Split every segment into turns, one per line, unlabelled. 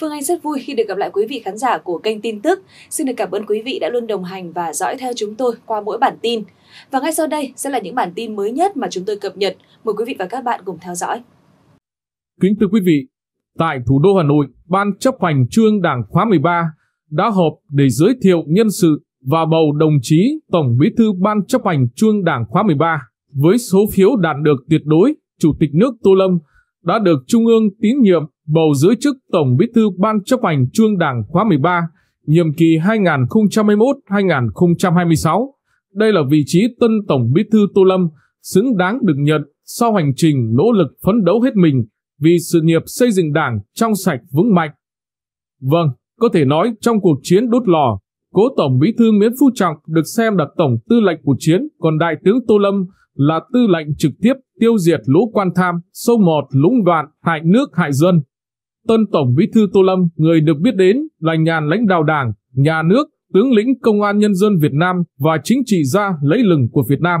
Phương Anh rất vui khi được gặp lại quý vị khán giả của kênh tin tức. Xin được cảm ơn quý vị đã luôn đồng hành và dõi theo chúng tôi qua mỗi bản tin. Và ngay sau đây sẽ là những bản tin mới nhất mà chúng tôi cập nhật. Mời quý vị và các bạn cùng theo dõi.
Kính thưa quý vị, tại thủ đô Hà Nội, Ban chấp hành Trương Đảng khóa 13 đã họp để giới thiệu nhân sự và bầu đồng chí Tổng Bí thư Ban chấp hành Trương Đảng khóa 13 với số phiếu đạt được tuyệt đối Chủ tịch nước Tô Lâm đã được Trung ương tín nhiệm bầu giữ chức Tổng Bí thư Ban chấp hành Trung Đảng khóa 13, nhiệm kỳ 2021-2026. Đây là vị trí tân Tổng Bí thư Tô Lâm xứng đáng được nhận sau hành trình nỗ lực phấn đấu hết mình vì sự nghiệp xây dựng Đảng trong sạch vững mạnh. Vâng, có thể nói trong cuộc chiến đốt lò, cố Tổng Bí thư Nguyễn Phú Trọng được xem là Tổng Tư lệnh của chiến, còn Đại tướng Tô Lâm là tư lệnh trực tiếp tiêu diệt lũ quan tham, sâu mọt, lũng đoạn, hại nước, hại dân. Tân Tổng Bí thư Tô Lâm, người được biết đến là nhà lãnh đạo đảng, nhà nước, tướng lĩnh công an nhân dân Việt Nam và chính trị gia lấy lừng của Việt Nam.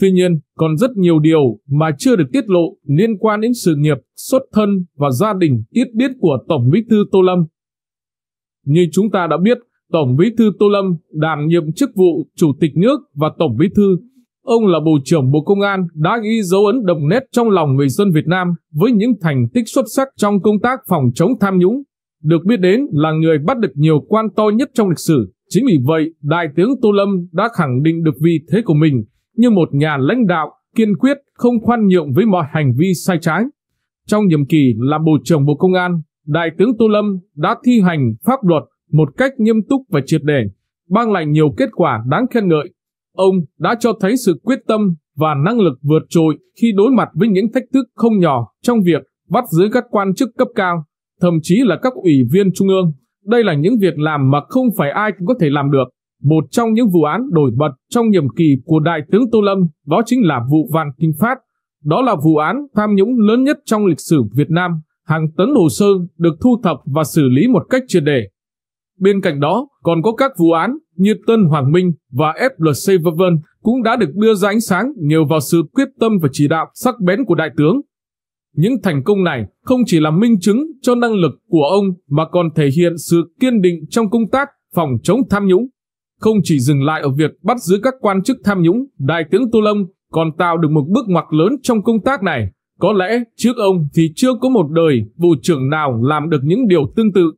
Tuy nhiên, còn rất nhiều điều mà chưa được tiết lộ liên quan đến sự nghiệp, xuất thân và gia đình ít biết của Tổng Bí thư Tô Lâm. Như chúng ta đã biết, Tổng Bí thư Tô Lâm đảm nhiệm chức vụ Chủ tịch nước và Tổng Bí thư Ông là Bộ trưởng Bộ Công an đã ghi dấu ấn đậm nét trong lòng người dân Việt Nam với những thành tích xuất sắc trong công tác phòng chống tham nhũng. Được biết đến là người bắt được nhiều quan to nhất trong lịch sử. Chính vì vậy, Đại tướng Tô Lâm đã khẳng định được vị thế của mình như một nhà lãnh đạo kiên quyết không khoan nhượng với mọi hành vi sai trái. Trong nhiệm kỳ là Bộ trưởng Bộ Công an, Đại tướng Tô Lâm đã thi hành pháp luật một cách nghiêm túc và triệt để, mang lại nhiều kết quả đáng khen ngợi Ông đã cho thấy sự quyết tâm và năng lực vượt trội khi đối mặt với những thách thức không nhỏ trong việc bắt giữ các quan chức cấp cao, thậm chí là các ủy viên trung ương. Đây là những việc làm mà không phải ai cũng có thể làm được. Một trong những vụ án nổi bật trong nhiệm kỳ của Đại tướng Tô Lâm đó chính là vụ Vạn Kinh Phát. Đó là vụ án tham nhũng lớn nhất trong lịch sử Việt Nam. Hàng tấn hồ sơ được thu thập và xử lý một cách triệt để. Bên cạnh đó, còn có các vụ án như Tân Hoàng Minh và FLC v.v. cũng đã được đưa ra ánh sáng nhờ vào sự quyết tâm và chỉ đạo sắc bén của đại tướng. Những thành công này không chỉ là minh chứng cho năng lực của ông mà còn thể hiện sự kiên định trong công tác phòng chống tham nhũng. Không chỉ dừng lại ở việc bắt giữ các quan chức tham nhũng, đại tướng Tô Lâm còn tạo được một bước ngoặt lớn trong công tác này. Có lẽ trước ông thì chưa có một đời vụ trưởng nào làm được những điều tương tự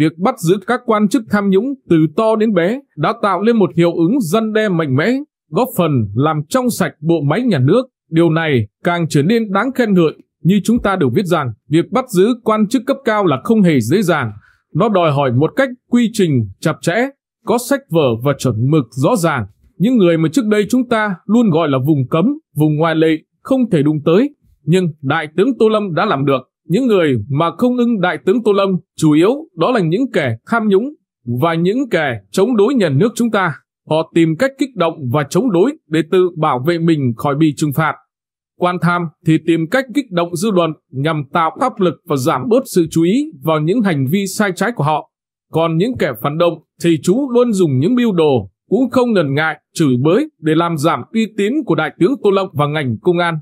việc bắt giữ các quan chức tham nhũng từ to đến bé đã tạo nên một hiệu ứng dân đe mạnh mẽ, góp phần làm trong sạch bộ máy nhà nước. Điều này càng trở nên đáng khen ngợi như chúng ta đều biết rằng việc bắt giữ quan chức cấp cao là không hề dễ dàng. Nó đòi hỏi một cách quy trình chặt chẽ, có sách vở và chuẩn mực rõ ràng. Những người mà trước đây chúng ta luôn gọi là vùng cấm, vùng ngoại lệ, không thể đụng tới. Nhưng Đại tướng Tô Lâm đã làm được. Những người mà không ưng Đại tướng Tô Lâm chủ yếu đó là những kẻ tham nhũng và những kẻ chống đối nhà nước chúng ta. Họ tìm cách kích động và chống đối để tự bảo vệ mình khỏi bị trừng phạt. Quan tham thì tìm cách kích động dư luận nhằm tạo áp lực và giảm bớt sự chú ý vào những hành vi sai trái của họ. Còn những kẻ phản động thì chú luôn dùng những biêu đồ, cũng không ngần ngại, chửi bới để làm giảm uy tín của Đại tướng Tô Lâm và ngành công an.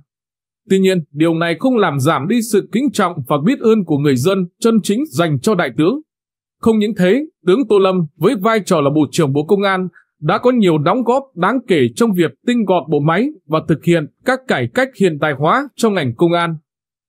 Tuy nhiên, điều này không làm giảm đi sự kính trọng và biết ơn của người dân chân chính dành cho đại tướng. Không những thế, tướng Tô Lâm với vai trò là Bộ trưởng Bộ Công an đã có nhiều đóng góp đáng kể trong việc tinh gọn bộ máy và thực hiện các cải cách hiện đại hóa trong ngành công an.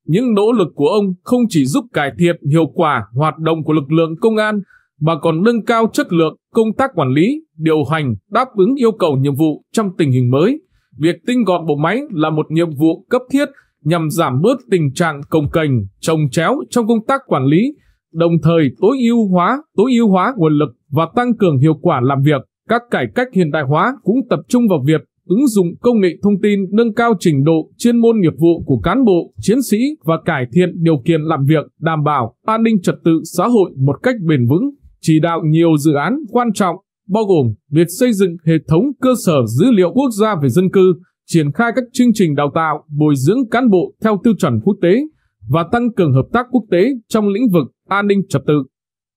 Những nỗ lực của ông không chỉ giúp cải thiện hiệu quả hoạt động của lực lượng công an mà còn nâng cao chất lượng công tác quản lý, điều hành, đáp ứng yêu cầu nhiệm vụ trong tình hình mới việc tinh gọn bộ máy là một nhiệm vụ cấp thiết nhằm giảm bớt tình trạng công cành, trồng chéo trong công tác quản lý, đồng thời tối ưu hóa, tối ưu hóa nguồn lực và tăng cường hiệu quả làm việc. Các cải cách hiện đại hóa cũng tập trung vào việc ứng dụng công nghệ thông tin nâng cao trình độ chuyên môn nghiệp vụ của cán bộ, chiến sĩ và cải thiện điều kiện làm việc, đảm bảo an ninh trật tự xã hội một cách bền vững, chỉ đạo nhiều dự án quan trọng bao gồm việc xây dựng hệ thống cơ sở dữ liệu quốc gia về dân cư, triển khai các chương trình đào tạo, bồi dưỡng cán bộ theo tiêu chuẩn quốc tế và tăng cường hợp tác quốc tế trong lĩnh vực an ninh trật tự.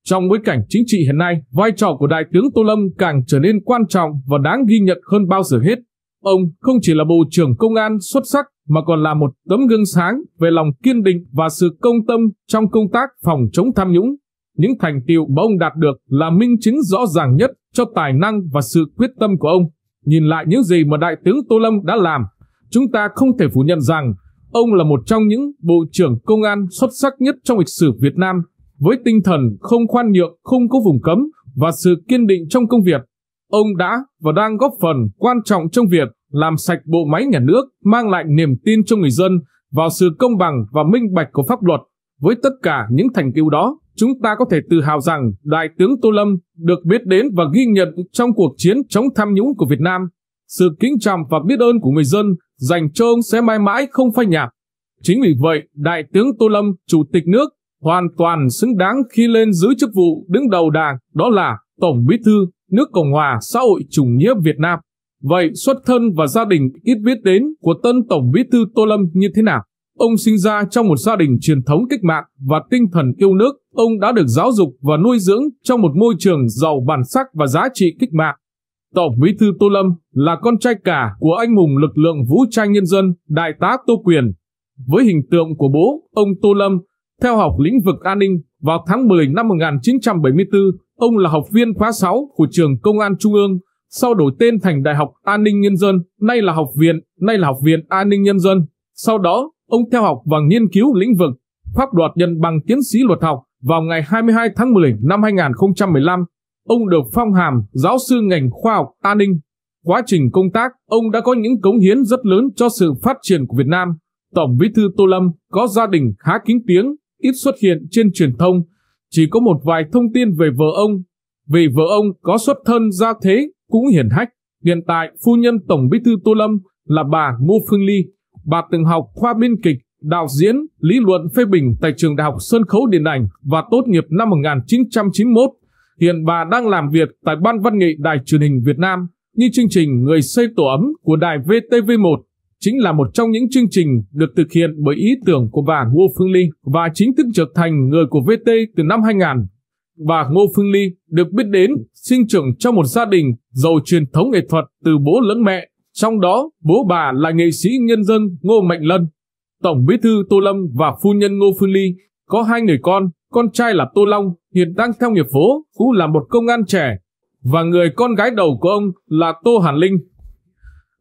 Trong bối cảnh chính trị hiện nay, vai trò của Đại tướng Tô Lâm càng trở nên quan trọng và đáng ghi nhận hơn bao giờ hết. Ông không chỉ là Bộ trưởng Công an xuất sắc mà còn là một tấm gương sáng về lòng kiên định và sự công tâm trong công tác phòng chống tham nhũng. Những thành tiệu mà ông đạt được là minh chứng rõ ràng nhất cho tài năng và sự quyết tâm của ông. Nhìn lại những gì mà Đại tướng Tô Lâm đã làm, chúng ta không thể phủ nhận rằng ông là một trong những Bộ trưởng Công an xuất sắc nhất trong lịch sử Việt Nam với tinh thần không khoan nhượng, không có vùng cấm và sự kiên định trong công việc. Ông đã và đang góp phần quan trọng trong việc làm sạch bộ máy nhà nước, mang lại niềm tin cho người dân vào sự công bằng và minh bạch của pháp luật. Với tất cả những thành tựu đó, chúng ta có thể tự hào rằng Đại tướng Tô Lâm được biết đến và ghi nhận trong cuộc chiến chống tham nhũng của Việt Nam. Sự kính trọng và biết ơn của người dân dành cho ông sẽ mãi mãi không phai nhạt. Chính vì vậy, Đại tướng Tô Lâm, Chủ tịch nước, hoàn toàn xứng đáng khi lên giữ chức vụ đứng đầu đảng, đó là Tổng Bí Thư nước Cộng hòa xã hội chủ nghĩa Việt Nam. Vậy xuất thân và gia đình ít biết đến của tân Tổng Bí Thư Tô Lâm như thế nào? Ông sinh ra trong một gia đình truyền thống cách mạng và tinh thần yêu nước. Ông đã được giáo dục và nuôi dưỡng trong một môi trường giàu bản sắc và giá trị cách mạng. Tổng bí thư Tô Lâm là con trai cả của anh hùng lực lượng vũ trang nhân dân Đại tá Tô Quyền. Với hình tượng của bố, ông Tô Lâm theo học lĩnh vực an ninh vào tháng 10 năm 1974, ông là học viên khóa 6 của trường Công an Trung ương, sau đổi tên thành Đại học An ninh Nhân dân, nay là học viện, nay là học viện An ninh Nhân dân. Sau đó, Ông theo học và nghiên cứu lĩnh vực pháp luật nhân bằng tiến sĩ luật học vào ngày 22 tháng 10 năm 2015. Ông được phong hàm giáo sư ngành khoa học an ninh. Quá trình công tác, ông đã có những cống hiến rất lớn cho sự phát triển của Việt Nam. Tổng bí thư Tô Lâm có gia đình khá kín tiếng, ít xuất hiện trên truyền thông, chỉ có một vài thông tin về vợ ông. Vì vợ ông có xuất thân gia thế cũng hiển hách. Hiện tại, phu nhân Tổng bí thư Tô Lâm là bà Ngô Phương Ly Bà từng học khoa biên kịch, đạo diễn, lý luận phê bình tại trường Đại học Sân khấu Điện ảnh và tốt nghiệp năm 1991. Hiện bà đang làm việc tại Ban Văn nghệ Đài truyền hình Việt Nam như chương trình Người xây tổ ấm của đài VTV1 chính là một trong những chương trình được thực hiện bởi ý tưởng của bà Ngô Phương Ly và chính thức trở thành người của VT từ năm 2000. Bà Ngô Phương Ly được biết đến sinh trưởng trong một gia đình giàu truyền thống nghệ thuật từ bố lẫn mẹ trong đó, bố bà là nghệ sĩ nhân dân Ngô Mạnh Lân, Tổng bí thư Tô Lâm và phu nhân Ngô Phương Ly có hai người con, con trai là Tô Long, hiện đang theo nghiệp phố, cũng là một công an trẻ, và người con gái đầu của ông là Tô Hàn Linh.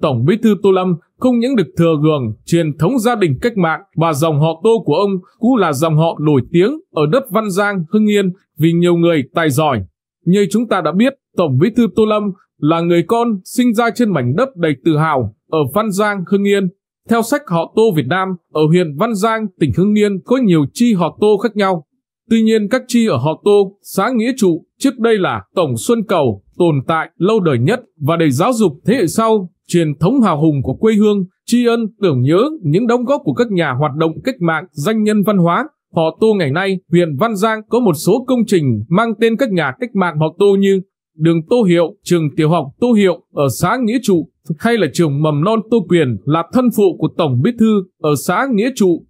Tổng bí thư Tô Lâm không những được thừa hưởng truyền thống gia đình cách mạng và dòng họ Tô của ông cũng là dòng họ nổi tiếng ở đất Văn Giang, Hưng Yên vì nhiều người tài giỏi. Như chúng ta đã biết, Tổng bí thư Tô Lâm là người con sinh ra trên mảnh đất đầy tự hào ở Văn Giang, Hưng Yên. Theo sách họ Tô Việt Nam, ở huyện Văn Giang, tỉnh Hưng Yên có nhiều chi họ Tô khác nhau. Tuy nhiên các chi ở họ Tô, xã Nghĩa Trụ trước đây là Tổng Xuân Cầu tồn tại lâu đời nhất và để giáo dục thế hệ sau truyền thống hào hùng của quê hương, tri ân tưởng nhớ những đóng góp của các nhà hoạt động cách mạng, danh nhân văn hóa. Họ Tô ngày nay, huyện Văn Giang có một số công trình mang tên các nhà cách mạng họ Tô như đường Tô Hiệu, trường tiểu học Tô Hiệu ở xã Nghĩa Trụ hay là trường mầm non Tô Quyền là thân phụ của Tổng Bí Thư ở xã Nghĩa Trụ.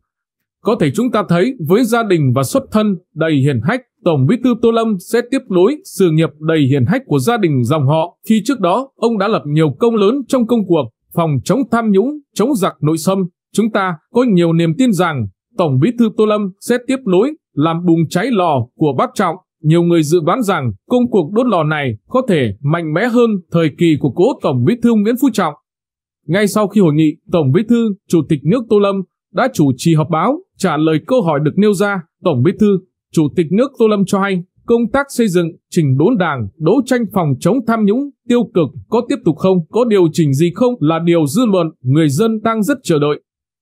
Có thể chúng ta thấy với gia đình và xuất thân đầy hiền hách, Tổng Bí Thư Tô Lâm sẽ tiếp nối sự nghiệp đầy hiền hách của gia đình dòng họ khi trước đó ông đã lập nhiều công lớn trong công cuộc phòng chống tham nhũng, chống giặc nội xâm. Chúng ta có nhiều niềm tin rằng Tổng Bí Thư Tô Lâm sẽ tiếp nối làm bùng cháy lò của bác Trọng nhiều người dự đoán rằng công cuộc đốt lò này có thể mạnh mẽ hơn thời kỳ của cố Tổng Bí thư Nguyễn Phú Trọng. Ngay sau khi hội nghị, Tổng Bí thư, Chủ tịch nước Tô Lâm đã chủ trì họp báo trả lời câu hỏi được nêu ra. Tổng Bí thư, Chủ tịch nước Tô Lâm cho hay công tác xây dựng, chỉnh đốn đảng, đấu tranh phòng chống tham nhũng, tiêu cực có tiếp tục không, có điều chỉnh gì không là điều dư luận người dân đang rất chờ đợi.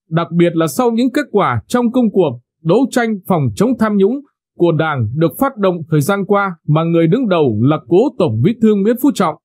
Đặc biệt là sau những kết quả trong công cuộc đấu tranh phòng chống tham nhũng của Đảng được phát động thời gian qua mà người đứng đầu là cố Tổng Bí thư Nguyễn Phú Trọng.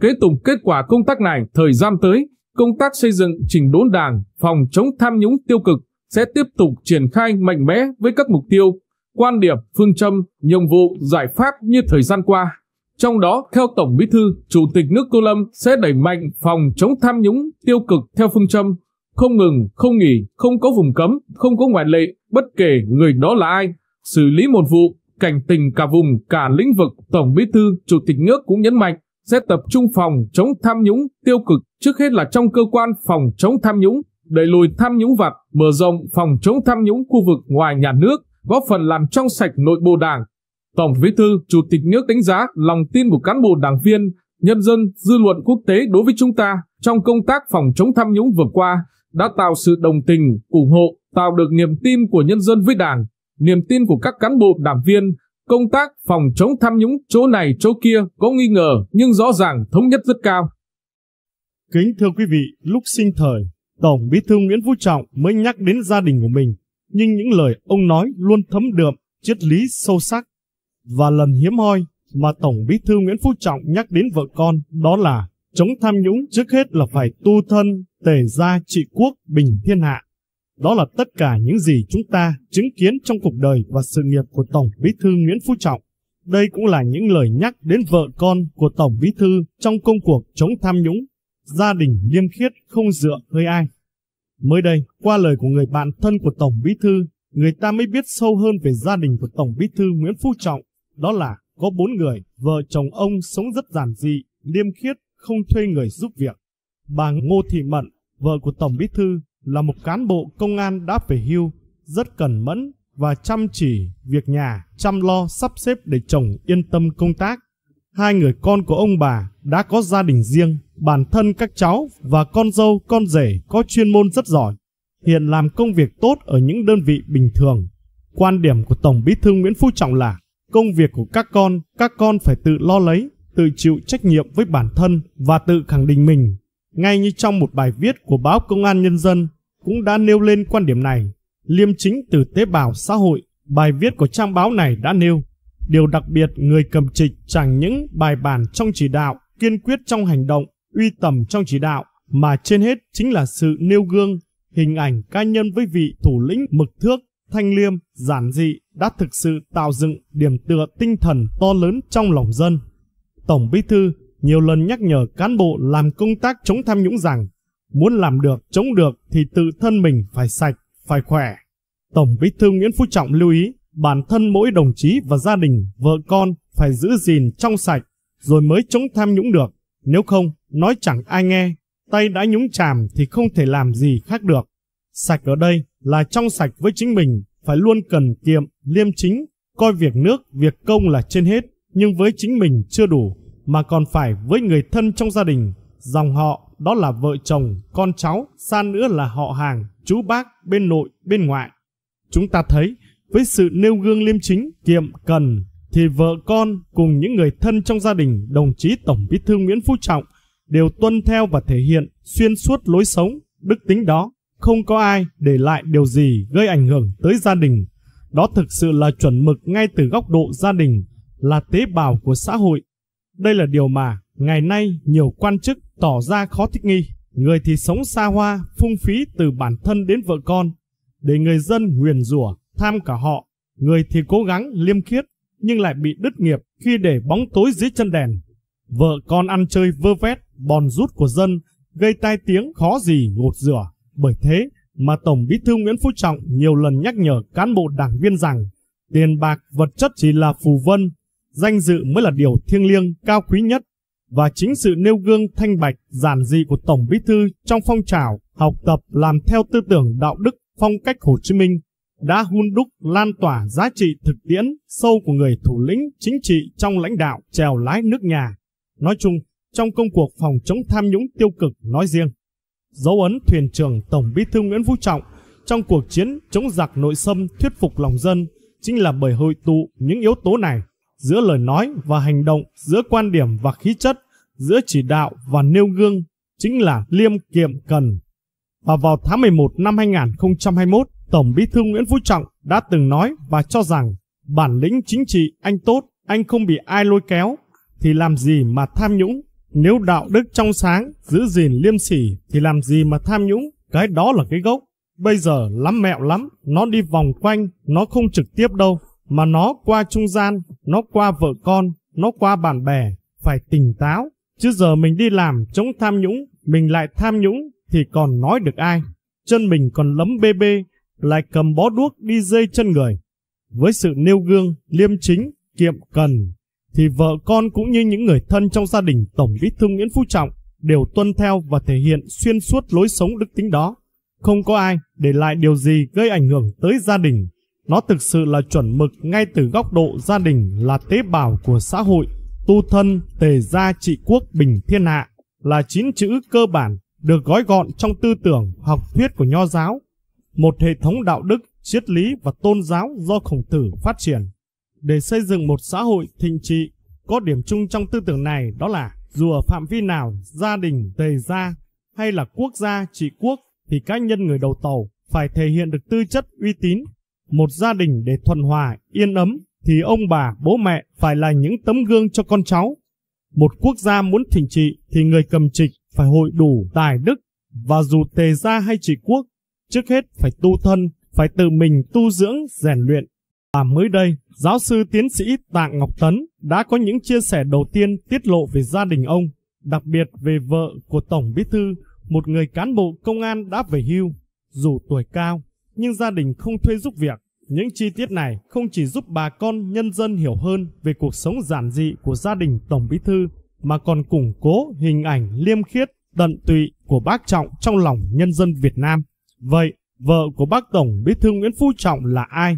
Kế tục kết quả công tác này thời gian tới, công tác xây dựng chỉnh đốn Đảng, phòng chống tham nhũng tiêu cực sẽ tiếp tục triển khai mạnh mẽ với các mục tiêu, quan điểm, phương châm, nhiệm vụ, giải pháp như thời gian qua. Trong đó, theo Tổng Bí thư, Chủ tịch nước Tô Lâm sẽ đẩy mạnh phòng chống tham nhũng tiêu cực theo phương châm không ngừng, không nghỉ, không có vùng cấm, không có ngoại lệ, bất kể người đó là ai, xử lý một vụ, cảnh tình cả vùng, cả lĩnh vực, Tổng Bí thư, Chủ tịch nước cũng nhấn mạnh sẽ tập trung phòng chống tham nhũng tiêu cực, trước hết là trong cơ quan phòng chống tham nhũng, đẩy lùi tham nhũng vặt, mở rộng phòng chống tham nhũng khu vực ngoài nhà nước, góp phần làm trong sạch nội bộ Đảng. Tổng Bí thư, Chủ tịch nước đánh giá lòng tin của cán bộ đảng viên, nhân dân, dư luận quốc tế đối với chúng ta trong công tác phòng chống tham nhũng vừa qua đã tạo sự đồng tình, ủng hộ, tạo được niềm tin của nhân dân với Đảng, niềm tin của các cán bộ đảng viên, công tác phòng chống tham nhũng chỗ này chỗ kia có nghi ngờ nhưng rõ ràng thống nhất
rất cao. Kính thưa quý vị, lúc sinh thời, Tổng Bí thư Nguyễn Phú Trọng mới nhắc đến gia đình của mình, nhưng những lời ông nói luôn thấm đượm triết lý sâu sắc. Và lần hiếm hoi mà Tổng Bí thư Nguyễn Phú Trọng nhắc đến vợ con đó là chống tham nhũng trước hết là phải tu thân, tề gia trị quốc, bình thiên hạ. Đó là tất cả những gì chúng ta chứng kiến trong cuộc đời và sự nghiệp của Tổng Bí thư Nguyễn Phú Trọng. Đây cũng là những lời nhắc đến vợ con của Tổng Bí thư trong công cuộc chống tham nhũng. Gia đình liêm khiết không dựa hơi ai. Mới đây, qua lời của người bạn thân của Tổng Bí thư, người ta mới biết sâu hơn về gia đình của Tổng Bí thư Nguyễn Phú Trọng. Đó là có bốn người, vợ chồng ông sống rất giản dị, liêm khiết, không thuê người giúp việc. Bà Ngô Thị Mận, vợ của Tổng Bí thư, là một cán bộ công an đã về hưu, rất cẩn mẫn và chăm chỉ việc nhà, chăm lo sắp xếp để chồng yên tâm công tác. Hai người con của ông bà đã có gia đình riêng, bản thân các cháu và con dâu con rể có chuyên môn rất giỏi, hiện làm công việc tốt ở những đơn vị bình thường. Quan điểm của Tổng Bí thư Nguyễn Phú Trọng là công việc của các con, các con phải tự lo lấy, tự chịu trách nhiệm với bản thân và tự khẳng định mình ngay như trong một bài viết của báo Công an Nhân dân cũng đã nêu lên quan điểm này, liêm chính từ tế bào xã hội, bài viết của trang báo này đã nêu. Điều đặc biệt người cầm trịch chẳng những bài bản trong chỉ đạo, kiên quyết trong hành động, uy tầm trong chỉ đạo, mà trên hết chính là sự nêu gương, hình ảnh cá nhân với vị thủ lĩnh mực thước, thanh liêm, giản dị đã thực sự tạo dựng điểm tựa tinh thần to lớn trong lòng dân. Tổng Bí thư nhiều lần nhắc nhở cán bộ làm công tác chống tham nhũng rằng muốn làm được, chống được thì tự thân mình phải sạch, phải khỏe. Tổng Bí thư Nguyễn Phú Trọng lưu ý bản thân mỗi đồng chí và gia đình, vợ con phải giữ gìn trong sạch rồi mới chống tham nhũng được. Nếu không, nói chẳng ai nghe, tay đã nhúng chàm thì không thể làm gì khác được. Sạch ở đây là trong sạch với chính mình, phải luôn cần kiệm, liêm chính, coi việc nước, việc công là trên hết, nhưng với chính mình chưa đủ mà còn phải với người thân trong gia đình, dòng họ đó là vợ chồng, con cháu, xa nữa là họ hàng, chú bác, bên nội, bên ngoại. Chúng ta thấy, với sự nêu gương liêm chính, kiệm cần, thì vợ con cùng những người thân trong gia đình đồng chí Tổng Bí thư Nguyễn Phú Trọng đều tuân theo và thể hiện xuyên suốt lối sống, đức tính đó. Không có ai để lại điều gì gây ảnh hưởng tới gia đình. Đó thực sự là chuẩn mực ngay từ góc độ gia đình, là tế bào của xã hội đây là điều mà ngày nay nhiều quan chức tỏ ra khó thích nghi. Người thì sống xa hoa, phung phí từ bản thân đến vợ con, để người dân nguyền rủa, tham cả họ. Người thì cố gắng liêm khiết, nhưng lại bị đứt nghiệp khi để bóng tối dưới chân đèn. Vợ con ăn chơi vơ vét, bòn rút của dân, gây tai tiếng khó gì ngột rửa. Bởi thế mà Tổng Bí thư Nguyễn Phú Trọng nhiều lần nhắc nhở cán bộ đảng viên rằng tiền bạc vật chất chỉ là phù vân, danh dự mới là điều thiêng liêng cao quý nhất và chính sự nêu gương thanh bạch giản dị của Tổng Bí Thư trong phong trào học tập làm theo tư tưởng đạo đức phong cách Hồ Chí Minh đã hun đúc lan tỏa giá trị thực tiễn sâu của người thủ lĩnh chính trị trong lãnh đạo trèo lái nước nhà. Nói chung, trong công cuộc phòng chống tham nhũng tiêu cực nói riêng, dấu ấn thuyền trưởng Tổng Bí Thư Nguyễn Phú Trọng trong cuộc chiến chống giặc nội xâm thuyết phục lòng dân chính là bởi hội tụ những yếu tố này giữa lời nói và hành động, giữa quan điểm và khí chất, giữa chỉ đạo và nêu gương chính là liêm kiệm cần. Và vào tháng 11 năm 2021, Tổng Bí thư Nguyễn Phú Trọng đã từng nói và cho rằng bản lĩnh chính trị anh tốt, anh không bị ai lôi kéo, thì làm gì mà tham nhũng? Nếu đạo đức trong sáng, giữ gìn liêm sỉ thì làm gì mà tham nhũng? Cái đó là cái gốc. Bây giờ lắm mẹo lắm, nó đi vòng quanh, nó không trực tiếp đâu mà nó qua trung gian, nó qua vợ con, nó qua bạn bè, phải tỉnh táo. Chứ giờ mình đi làm chống tham nhũng, mình lại tham nhũng thì còn nói được ai. Chân mình còn lấm bê bê, lại cầm bó đuốc đi dây chân người. Với sự nêu gương, liêm chính, kiệm cần, thì vợ con cũng như những người thân trong gia đình Tổng Bí Thư Nguyễn Phú Trọng đều tuân theo và thể hiện xuyên suốt lối sống đức tính đó. Không có ai để lại điều gì gây ảnh hưởng tới gia đình, nó thực sự là chuẩn mực ngay từ góc độ gia đình là tế bào của xã hội, tu thân, tề gia trị quốc bình thiên hạ, là chín chữ cơ bản được gói gọn trong tư tưởng học thuyết của nho giáo, một hệ thống đạo đức, triết lý và tôn giáo do khổng tử phát triển. Để xây dựng một xã hội thịnh trị, có điểm chung trong tư tưởng này đó là dù ở phạm vi nào, gia đình, tề gia hay là quốc gia, trị quốc thì cá nhân người đầu tàu phải thể hiện được tư chất uy tín một gia đình để thuần hòa, yên ấm thì ông bà, bố mẹ phải là những tấm gương cho con cháu. Một quốc gia muốn thịnh trị thì người cầm trịch phải hội đủ tài đức và dù tề gia hay trị quốc, trước hết phải tu thân, phải tự mình tu dưỡng, rèn luyện. Và mới đây, giáo sư tiến sĩ Tạ Ngọc Tấn đã có những chia sẻ đầu tiên tiết lộ về gia đình ông, đặc biệt về vợ của Tổng Bí Thư, một người cán bộ công an đã về hưu, dù tuổi cao nhưng gia đình không thuê giúp việc. Những chi tiết này không chỉ giúp bà con nhân dân hiểu hơn về cuộc sống giản dị của gia đình Tổng Bí Thư, mà còn củng cố hình ảnh liêm khiết, tận tụy của bác Trọng trong lòng nhân dân Việt Nam. Vậy, vợ của bác Tổng Bí Thư Nguyễn Phú Trọng là ai?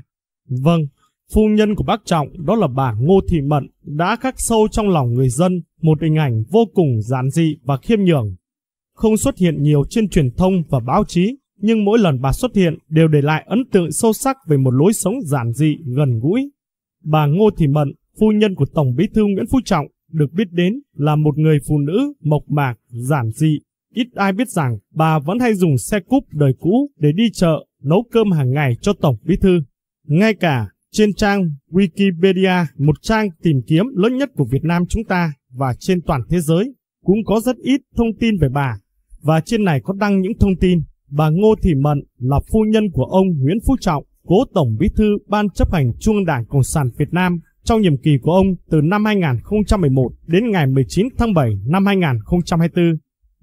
Vâng, phu nhân của bác Trọng đó là bà Ngô Thị Mận đã khắc sâu trong lòng người dân một hình ảnh vô cùng giản dị và khiêm nhường. Không xuất hiện nhiều trên truyền thông và báo chí nhưng mỗi lần bà xuất hiện đều để lại ấn tượng sâu sắc về một lối sống giản dị, gần gũi. Bà Ngô Thị Mận, phu nhân của Tổng Bí thư Nguyễn Phú Trọng, được biết đến là một người phụ nữ mộc mạc, giản dị. Ít ai biết rằng bà vẫn hay dùng xe cúp đời cũ để đi chợ, nấu cơm hàng ngày cho Tổng Bí thư. Ngay cả trên trang Wikipedia, một trang tìm kiếm lớn nhất của Việt Nam chúng ta và trên toàn thế giới, cũng có rất ít thông tin về bà. Và trên này có đăng những thông tin bà Ngô Thị Mận là phu nhân của ông Nguyễn Phú Trọng, cố Tổng Bí thư Ban chấp hành Trung ương Đảng Cộng sản Việt Nam trong nhiệm kỳ của ông từ năm 2011 đến ngày 19 tháng 7 năm 2024.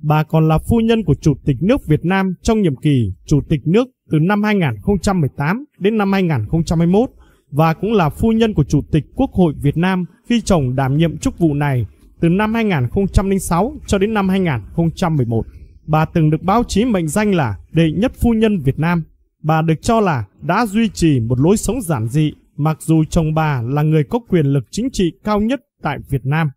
Bà còn là phu nhân của Chủ tịch nước Việt Nam trong nhiệm kỳ Chủ tịch nước từ năm 2018 đến năm 2021 và cũng là phu nhân của Chủ tịch Quốc hội Việt Nam khi chồng đảm nhiệm chức vụ này từ năm 2006 cho đến năm 2011. Bà từng được báo chí mệnh danh là đệ nhất phu nhân Việt Nam. Bà được cho là đã duy trì một lối sống giản dị, mặc dù chồng bà là người có quyền lực chính trị cao nhất tại Việt Nam.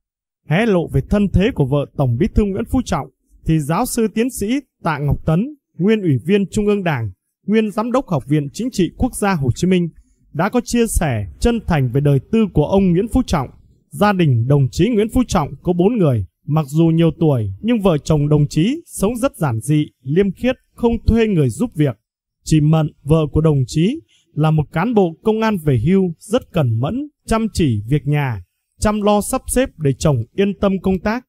Hé lộ về thân thế của vợ Tổng Bí thư Nguyễn Phú Trọng, thì giáo sư tiến sĩ Tạ Ngọc Tấn, nguyên ủy viên Trung ương Đảng, nguyên giám đốc Học viện Chính trị Quốc gia Hồ Chí Minh, đã có chia sẻ chân thành về đời tư của ông Nguyễn Phú Trọng. Gia đình đồng chí Nguyễn Phú Trọng có bốn người, Mặc dù nhiều tuổi, nhưng vợ chồng đồng chí sống rất giản dị, liêm khiết, không thuê người giúp việc. Chị Mận, vợ của đồng chí, là một cán bộ công an về hưu rất cẩn mẫn, chăm chỉ việc nhà, chăm lo sắp xếp để chồng yên tâm công tác.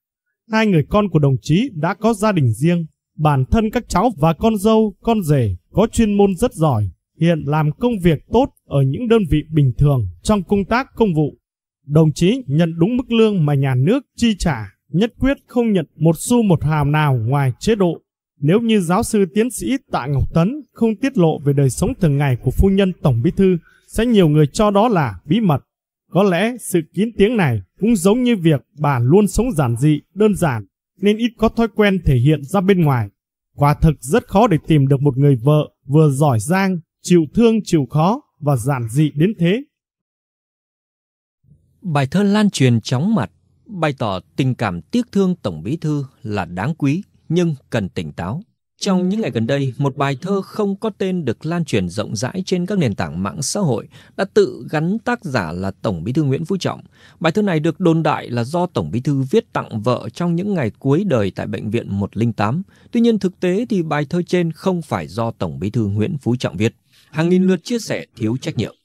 Hai người con của đồng chí đã có gia đình riêng, bản thân các cháu và con dâu, con rể có chuyên môn rất giỏi, hiện làm công việc tốt ở những đơn vị bình thường trong công tác công vụ. Đồng chí nhận đúng mức lương mà nhà nước chi trả nhất quyết không nhận một xu một hàm nào ngoài chế độ. Nếu như giáo sư tiến sĩ Tạ Ngọc Tấn không tiết lộ về đời sống thường ngày của phu nhân Tổng Bí Thư, sẽ nhiều người cho đó là bí mật. Có lẽ sự kín tiếng này cũng giống như việc bà luôn sống giản dị, đơn giản, nên ít có thói quen thể hiện ra bên ngoài. Quả thực rất khó để tìm được một người vợ vừa giỏi giang, chịu thương chịu khó và giản dị đến thế.
Bài thơ lan truyền chóng mặt bày tỏ tình cảm tiếc thương Tổng Bí Thư là đáng quý nhưng cần tỉnh táo. Trong những ngày gần đây, một bài thơ không có tên được lan truyền rộng rãi trên các nền tảng mạng xã hội đã tự gắn tác giả là Tổng Bí thư Nguyễn Phú Trọng. Bài thơ này được đồn đại là do Tổng Bí thư viết tặng vợ trong những ngày cuối đời tại bệnh viện 108. Tuy nhiên thực tế thì bài thơ trên không phải do Tổng Bí thư Nguyễn Phú Trọng viết. Hàng nghìn lượt chia sẻ thiếu trách nhiệm.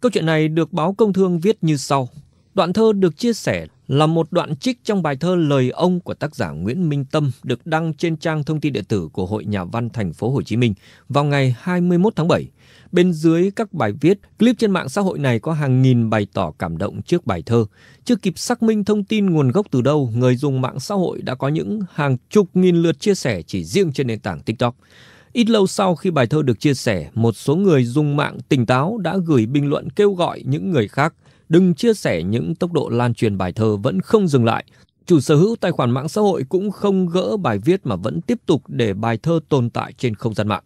Câu chuyện này được báo Công Thương viết như sau. Đoạn thơ được chia sẻ là một đoạn trích trong bài thơ Lời ông của tác giả Nguyễn Minh Tâm được đăng trên trang thông tin điện tử của Hội Nhà văn Thành phố Hồ Chí Minh vào ngày 21 tháng 7. Bên dưới các bài viết, clip trên mạng xã hội này có hàng nghìn bày tỏ cảm động trước bài thơ. Chưa kịp xác minh thông tin nguồn gốc từ đâu, người dùng mạng xã hội đã có những hàng chục nghìn lượt chia sẻ chỉ riêng trên nền tảng TikTok. Ít lâu sau khi bài thơ được chia sẻ, một số người dùng mạng tỉnh táo đã gửi bình luận kêu gọi những người khác đừng chia sẻ những tốc độ lan truyền bài thơ vẫn không dừng lại. Chủ sở hữu tài khoản mạng xã hội cũng không gỡ bài viết mà vẫn tiếp tục để bài thơ tồn tại trên không gian mạng.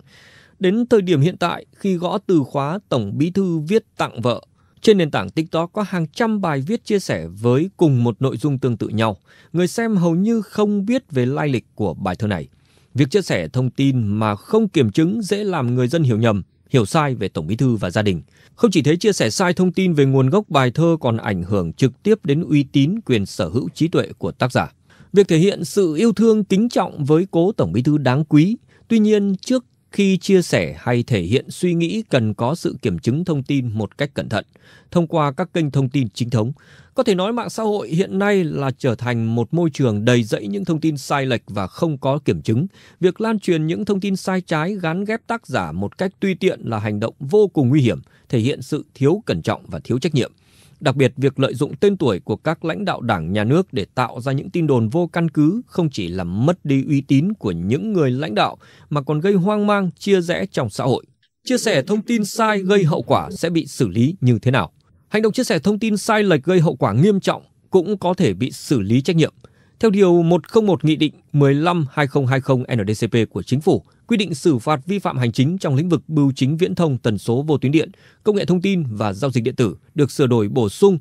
Đến thời điểm hiện tại, khi gõ từ khóa Tổng Bí Thư viết tặng vợ, trên nền tảng TikTok có hàng trăm bài viết chia sẻ với cùng một nội dung tương tự nhau. Người xem hầu như không biết về lai lịch của bài thơ này. Việc chia sẻ thông tin mà không kiểm chứng dễ làm người dân hiểu nhầm, hiểu sai về Tổng Bí thư và gia đình. Không chỉ thế chia sẻ sai thông tin về nguồn gốc bài thơ còn ảnh hưởng trực tiếp đến uy tín, quyền sở hữu trí tuệ của tác giả. Việc thể hiện sự yêu thương kính trọng với cố Tổng Bí thư đáng quý, tuy nhiên trước khi chia sẻ hay thể hiện suy nghĩ cần có sự kiểm chứng thông tin một cách cẩn thận thông qua các kênh thông tin chính thống có thể nói mạng xã hội hiện nay là trở thành một môi trường đầy dẫy những thông tin sai lệch và không có kiểm chứng việc lan truyền những thông tin sai trái gán ghép tác giả một cách tùy tiện là hành động vô cùng nguy hiểm thể hiện sự thiếu cẩn trọng và thiếu trách nhiệm Đặc biệt, việc lợi dụng tên tuổi của các lãnh đạo đảng nhà nước để tạo ra những tin đồn vô căn cứ không chỉ làm mất đi uy tín của những người lãnh đạo mà còn gây hoang mang, chia rẽ trong xã hội. Chia sẻ thông tin sai gây hậu quả sẽ bị xử lý như thế nào? Hành động chia sẻ thông tin sai lệch gây hậu quả nghiêm trọng cũng có thể bị xử lý trách nhiệm. Theo Điều 101 Nghị định 15-2020 NDCP của Chính phủ, quy định xử phạt vi phạm hành chính trong lĩnh vực bưu chính viễn thông tần số vô tuyến điện, công nghệ thông tin và giao dịch điện tử được sửa đổi bổ sung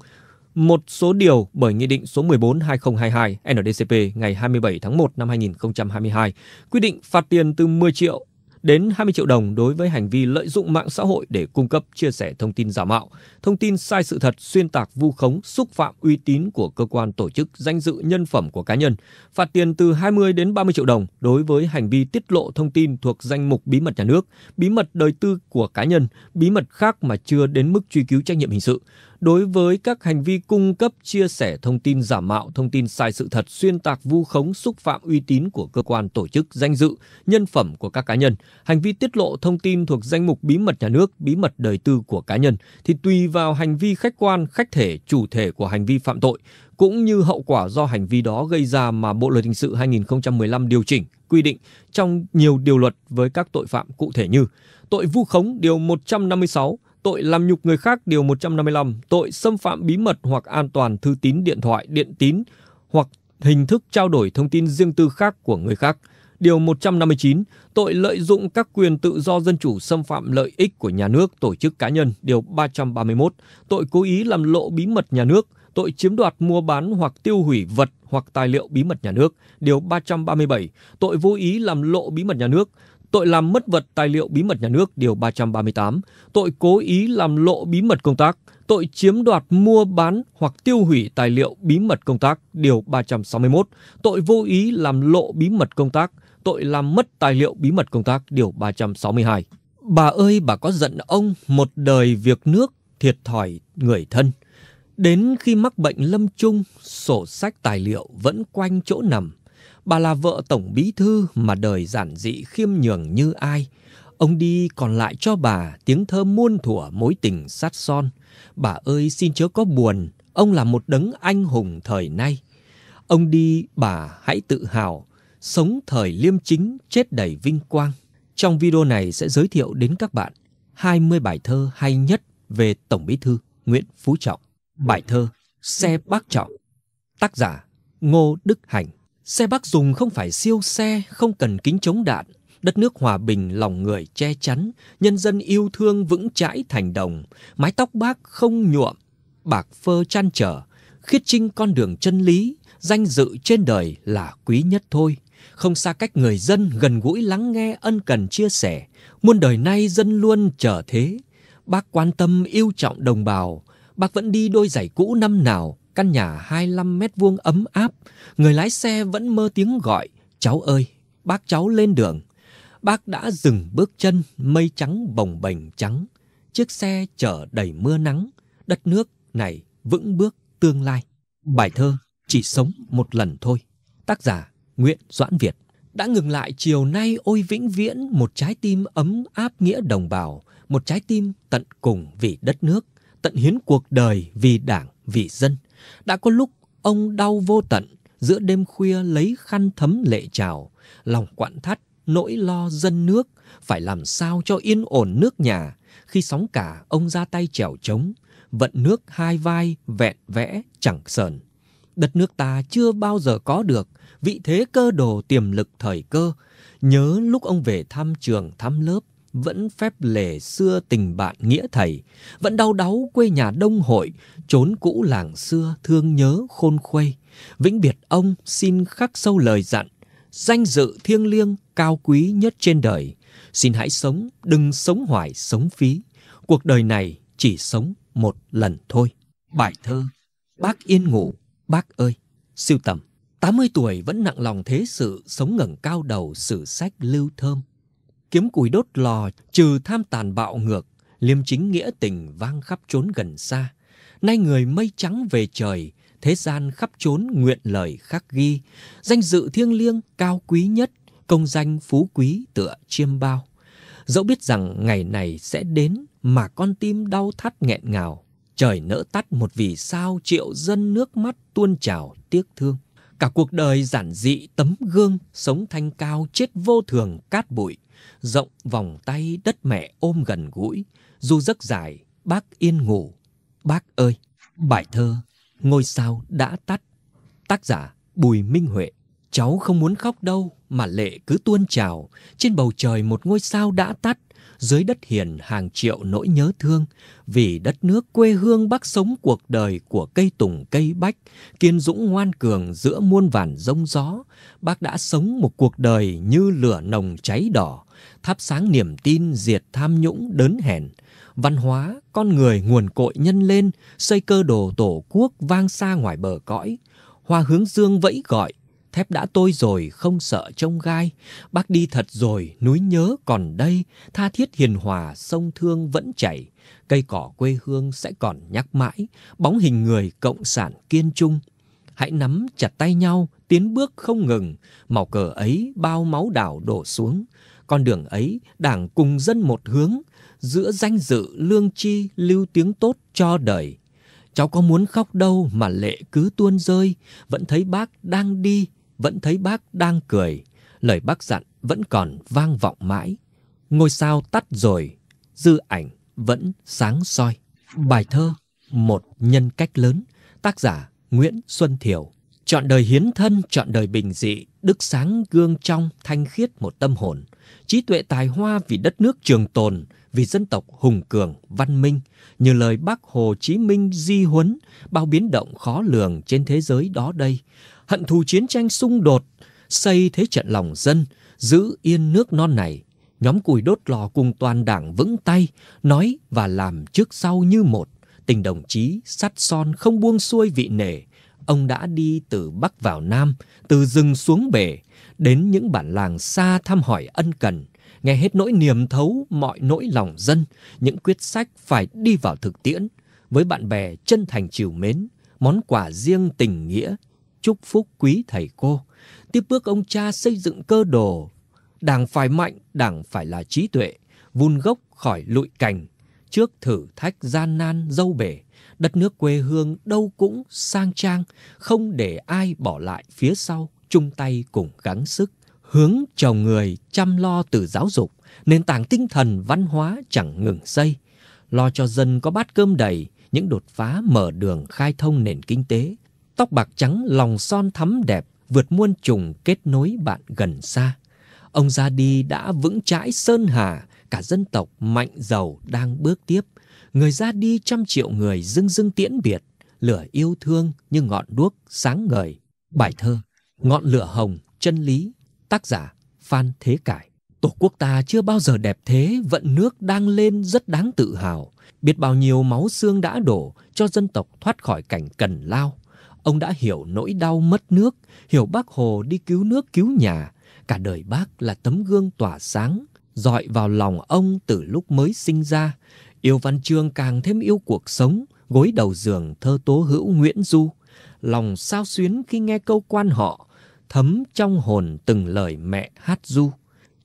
một số điều bởi Nghị định số 14-2022 NDCP ngày 27 tháng 1 năm 2022 quy định phạt tiền từ 10 triệu đến 20 triệu đồng đối với hành vi lợi dụng mạng xã hội để cung cấp chia sẻ thông tin giả mạo, thông tin sai sự thật, xuyên tạc vu khống, xúc phạm uy tín của cơ quan tổ chức, danh dự nhân phẩm của cá nhân, phạt tiền từ 20 đến 30 triệu đồng đối với hành vi tiết lộ thông tin thuộc danh mục bí mật nhà nước, bí mật đời tư của cá nhân, bí mật khác mà chưa đến mức truy cứu trách nhiệm hình sự đối với các hành vi cung cấp chia sẻ thông tin giả mạo, thông tin sai sự thật, xuyên tạc vu khống, xúc phạm uy tín của cơ quan tổ chức, danh dự, nhân phẩm của các cá nhân, hành vi tiết lộ thông tin thuộc danh mục bí mật nhà nước, bí mật đời tư của cá nhân thì tùy vào hành vi khách quan, khách thể, chủ thể của hành vi phạm tội cũng như hậu quả do hành vi đó gây ra mà Bộ luật hình sự 2015 điều chỉnh quy định trong nhiều điều luật với các tội phạm cụ thể như tội vu khống điều 156 tội làm nhục người khác điều 155, tội xâm phạm bí mật hoặc an toàn thư tín điện thoại, điện tín hoặc hình thức trao đổi thông tin riêng tư khác của người khác. Điều 159, tội lợi dụng các quyền tự do dân chủ xâm phạm lợi ích của nhà nước, tổ chức cá nhân. Điều 331, tội cố ý làm lộ bí mật nhà nước, tội chiếm đoạt mua bán hoặc tiêu hủy vật hoặc tài liệu bí mật nhà nước. Điều 337, tội vô ý làm lộ bí mật nhà nước, tội làm mất vật tài liệu bí mật nhà nước điều 338, tội cố ý làm lộ bí mật công tác, tội chiếm đoạt mua bán hoặc tiêu hủy tài liệu bí mật công tác điều 361, tội vô ý làm lộ bí mật công tác, tội làm mất tài liệu bí mật công tác điều 362. Bà ơi bà có giận ông một đời việc nước thiệt thòi người thân. Đến khi mắc bệnh lâm chung, sổ sách tài liệu vẫn quanh chỗ nằm, Bà là vợ tổng bí thư mà đời giản dị khiêm nhường như ai. Ông đi còn lại cho bà tiếng thơm muôn thuở mối tình sát son. Bà ơi xin chớ có buồn, ông là một đấng anh hùng thời nay. Ông đi, bà hãy tự hào, sống thời liêm chính, chết đầy vinh quang. Trong video này sẽ giới thiệu đến các bạn 20 bài thơ hay nhất về Tổng Bí thư Nguyễn Phú Trọng. Bài thơ Xe Bác Trọng. Tác giả Ngô Đức Hành. Xe bác dùng không phải siêu xe, không cần kính chống đạn. Đất nước hòa bình lòng người che chắn, nhân dân yêu thương vững chãi thành đồng. Mái tóc bác không nhuộm, bạc phơ chăn trở. Khiết trinh con đường chân lý, danh dự trên đời là quý nhất thôi. Không xa cách người dân gần gũi lắng nghe ân cần chia sẻ. Muôn đời nay dân luôn chờ thế. Bác quan tâm yêu trọng đồng bào, bác vẫn đi đôi giày cũ năm nào căn nhà 25 mét vuông ấm áp, người lái xe vẫn mơ tiếng gọi, cháu ơi, bác cháu lên đường. Bác đã dừng bước chân, mây trắng bồng bềnh trắng, chiếc xe chở đầy mưa nắng, đất nước này vững bước tương lai. Bài thơ Chỉ sống một lần thôi, tác giả Nguyễn Doãn Việt. Đã ngừng lại chiều nay ôi vĩnh viễn một trái tim ấm áp nghĩa đồng bào, một trái tim tận cùng vì đất nước, tận hiến cuộc đời vì đảng, vì dân. Đã có lúc ông đau vô tận, giữa đêm khuya lấy khăn thấm lệ trào, lòng quặn thắt, nỗi lo dân nước, phải làm sao cho yên ổn nước nhà. Khi sóng cả, ông ra tay chèo trống, vận nước hai vai, vẹn vẽ, chẳng sờn. Đất nước ta chưa bao giờ có được vị thế cơ đồ tiềm lực thời cơ. Nhớ lúc ông về thăm trường, thăm lớp, vẫn phép lề xưa tình bạn nghĩa thầy, vẫn đau đáu quê nhà đông hội, trốn cũ làng xưa thương nhớ khôn khuây. Vĩnh biệt ông xin khắc sâu lời dặn, danh dự thiêng liêng cao quý nhất trên đời. Xin hãy sống, đừng sống hoài, sống phí. Cuộc đời này chỉ sống một lần thôi. Bài thơ Bác yên ngủ, bác ơi, siêu tầm. 80 tuổi vẫn nặng lòng thế sự, sống ngẩng cao đầu sử sách lưu thơm kiếm củi đốt lò trừ tham tàn bạo ngược liêm chính nghĩa tình vang khắp trốn gần xa nay người mây trắng về trời thế gian khắp trốn nguyện lời khắc ghi danh dự thiêng liêng cao quý nhất công danh phú quý tựa chiêm bao dẫu biết rằng ngày này sẽ đến mà con tim đau thắt nghẹn ngào trời nỡ tắt một vì sao triệu dân nước mắt tuôn trào tiếc thương cả cuộc đời giản dị tấm gương sống thanh cao chết vô thường cát bụi rộng vòng tay đất mẹ ôm gần gũi, du giấc dài, bác yên ngủ. Bác ơi, bài thơ Ngôi sao đã tắt. Tác giả Bùi Minh Huệ. Cháu không muốn khóc đâu mà lệ cứ tuôn trào, trên bầu trời một ngôi sao đã tắt, dưới đất hiền hàng triệu nỗi nhớ thương, vì đất nước quê hương bác sống cuộc đời của cây tùng cây bách, kiên dũng ngoan cường giữa muôn vàn rông gió, bác đã sống một cuộc đời như lửa nồng cháy đỏ, thắp sáng niềm tin diệt tham nhũng đớn hèn văn hóa con người nguồn cội nhân lên xây cơ đồ tổ quốc vang xa ngoài bờ cõi hoa hướng dương vẫy gọi thép đã tôi rồi không sợ trông gai bác đi thật rồi núi nhớ còn đây tha thiết hiền hòa sông thương vẫn chảy cây cỏ quê hương sẽ còn nhắc mãi bóng hình người cộng sản kiên trung hãy nắm chặt tay nhau tiến bước không ngừng màu cờ ấy bao máu đảo đổ xuống con đường ấy, Đảng cùng dân một hướng, giữa danh dự lương tri lưu tiếng tốt cho đời. Cháu có muốn khóc đâu mà lệ cứ tuôn rơi, vẫn thấy bác đang đi, vẫn thấy bác đang cười. Lời bác dặn vẫn còn vang vọng mãi. Ngôi sao tắt rồi, dư ảnh vẫn sáng soi. Bài thơ Một nhân cách lớn, tác giả Nguyễn Xuân Thiểu. Chọn đời hiến thân, chọn đời bình dị, đức sáng gương trong, thanh khiết một tâm hồn trí tuệ tài hoa vì đất nước trường tồn, vì dân tộc hùng cường, văn minh, như lời Bác Hồ Chí Minh di huấn, bao biến động khó lường trên thế giới đó đây, hận thù chiến tranh xung đột, xây thế trận lòng dân, giữ yên nước non này. Nhóm cùi đốt lò cùng toàn đảng vững tay, nói và làm trước sau như một. Tình đồng chí sắt son không buông xuôi vị nể. Ông đã đi từ Bắc vào Nam, từ rừng xuống bể, đến những bản làng xa thăm hỏi ân cần, nghe hết nỗi niềm thấu mọi nỗi lòng dân, những quyết sách phải đi vào thực tiễn, với bạn bè chân thành chiều mến, món quà riêng tình nghĩa, chúc phúc quý thầy cô, tiếp bước ông cha xây dựng cơ đồ. Đảng phải mạnh, đảng phải là trí tuệ, vun gốc khỏi lụi cành, trước thử thách gian nan dâu bể, đất nước quê hương đâu cũng sang trang, không để ai bỏ lại phía sau chung tay cùng gắng sức hướng chồng người chăm lo từ giáo dục nền tảng tinh thần văn hóa chẳng ngừng xây lo cho dân có bát cơm đầy những đột phá mở đường khai thông nền kinh tế tóc bạc trắng lòng son thắm đẹp vượt muôn trùng kết nối bạn gần xa ông ra đi đã vững chãi sơn hà cả dân tộc mạnh giàu đang bước tiếp người ra đi trăm triệu người dưng dưng tiễn biệt lửa yêu thương như ngọn đuốc sáng ngời bài thơ Ngọn lửa hồng, chân lý, tác giả Phan Thế Cải. Tổ quốc ta chưa bao giờ đẹp thế, vận nước đang lên rất đáng tự hào. Biết bao nhiêu máu xương đã đổ cho dân tộc thoát khỏi cảnh cần lao. Ông đã hiểu nỗi đau mất nước, hiểu bác Hồ đi cứu nước cứu nhà. Cả đời bác là tấm gương tỏa sáng, dọi vào lòng ông từ lúc mới sinh ra. Yêu văn chương càng thêm yêu cuộc sống, gối đầu giường thơ tố hữu Nguyễn Du – lòng sao xuyến khi nghe câu quan họ, thấm trong hồn từng lời mẹ hát du.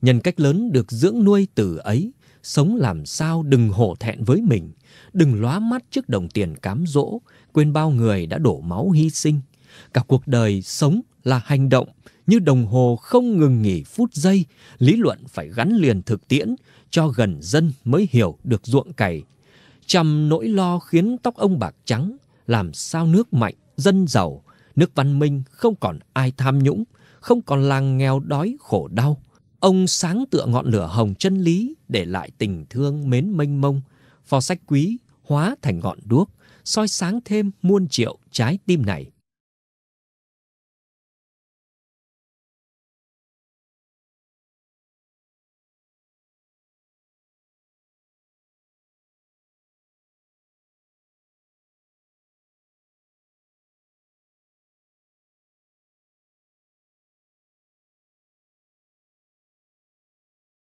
Nhân cách lớn được dưỡng nuôi từ ấy, sống làm sao đừng hổ thẹn với mình, đừng lóa mắt trước đồng tiền cám dỗ, quên bao người đã đổ máu hy sinh. Cả cuộc đời sống là hành động, như đồng hồ không ngừng nghỉ phút giây, lý luận phải gắn liền thực tiễn, cho gần dân mới hiểu được ruộng cày. Trăm nỗi lo khiến tóc ông bạc trắng, làm sao nước mạnh dân giàu, nước văn minh không còn ai tham nhũng, không còn làng nghèo đói khổ đau. Ông sáng tựa ngọn lửa hồng chân lý để lại tình thương mến mênh mông, phò sách quý hóa thành ngọn đuốc, soi sáng thêm muôn triệu trái tim này.